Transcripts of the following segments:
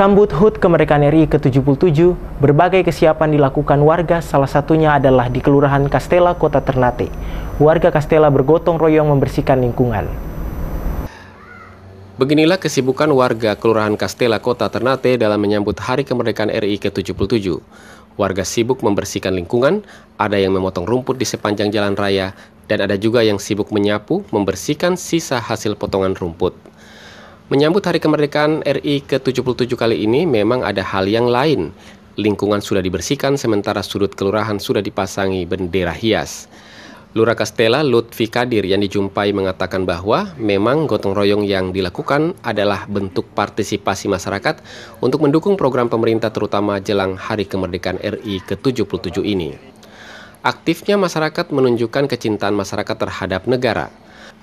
Sambut HUT kemerdekaan RI ke-77, berbagai kesiapan dilakukan warga, salah satunya adalah di Kelurahan Kastela, Kota Ternate. Warga Kastela bergotong royong membersihkan lingkungan. Beginilah kesibukan warga Kelurahan Kastela, Kota Ternate dalam menyambut Hari Kemerdekaan RI ke-77. Warga sibuk membersihkan lingkungan, ada yang memotong rumput di sepanjang jalan raya, dan ada juga yang sibuk menyapu, membersihkan sisa hasil potongan rumput. Menyambut Hari Kemerdekaan RI ke-77 kali ini memang ada hal yang lain. Lingkungan sudah dibersihkan sementara sudut kelurahan sudah dipasangi bendera hias. Lurah Kastela Lutfi Kadir yang dijumpai mengatakan bahwa memang gotong royong yang dilakukan adalah bentuk partisipasi masyarakat untuk mendukung program pemerintah terutama jelang Hari Kemerdekaan RI ke-77 ini. Aktifnya masyarakat menunjukkan kecintaan masyarakat terhadap negara.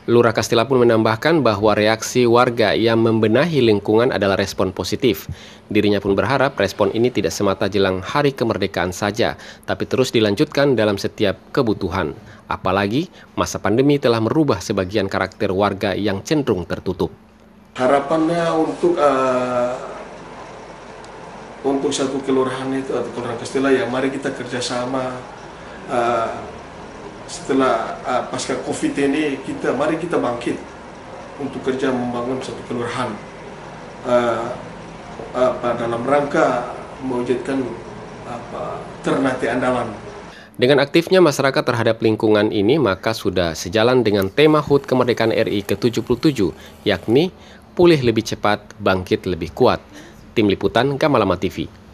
Lurah Kastila pun menambahkan bahwa reaksi warga yang membenahi lingkungan adalah respon positif. Dirinya pun berharap respon ini tidak semata jelang hari kemerdekaan saja, tapi terus dilanjutkan dalam setiap kebutuhan. Apalagi masa pandemi telah merubah sebagian karakter warga yang cenderung tertutup. Harapannya untuk uh, untuk satu kelurahan itu atau kelurahan Kastila ya mari kita kerjasama uh, setelah uh, pasca Covid ini kita mari kita bangkit untuk kerja membangun satu kelurahan uh, uh, dalam rangka mewujudkan apa Ternate Andalan. Dengan aktifnya masyarakat terhadap lingkungan ini, maka sudah sejalan dengan tema HUT Kemerdekaan RI ke-77, yakni pulih lebih cepat, bangkit lebih kuat. Tim Liputan Kamalama TV.